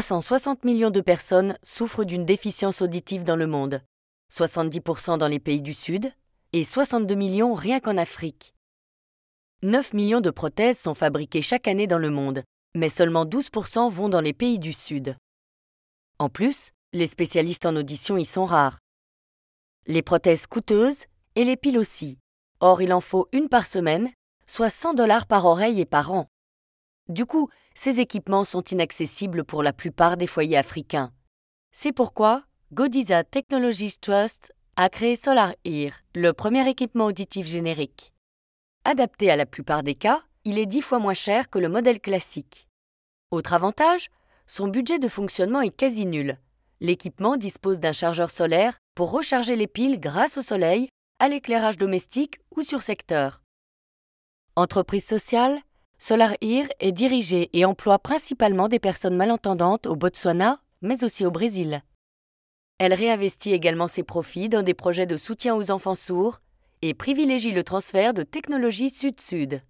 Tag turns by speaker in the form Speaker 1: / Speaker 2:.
Speaker 1: 360 millions de personnes souffrent d'une déficience auditive dans le monde, 70% dans les pays du Sud et 62 millions rien qu'en Afrique. 9 millions de prothèses sont fabriquées chaque année dans le monde, mais seulement 12% vont dans les pays du Sud. En plus, les spécialistes en audition y sont rares. Les prothèses coûteuses et les piles aussi. Or, il en faut une par semaine, soit 100 dollars par oreille et par an. Du coup, ces équipements sont inaccessibles pour la plupart des foyers africains. C'est pourquoi Godiza Technologies Trust a créé Solar Ear, le premier équipement auditif générique. Adapté à la plupart des cas, il est dix fois moins cher que le modèle classique. Autre avantage, son budget de fonctionnement est quasi nul. L'équipement dispose d'un chargeur solaire pour recharger les piles grâce au soleil, à l'éclairage domestique ou sur secteur. Entreprise sociale, SolarEar est dirigée et emploie principalement des personnes malentendantes au Botswana, mais aussi au Brésil. Elle réinvestit également ses profits dans des projets de soutien aux enfants sourds et privilégie le transfert de technologies sud-sud.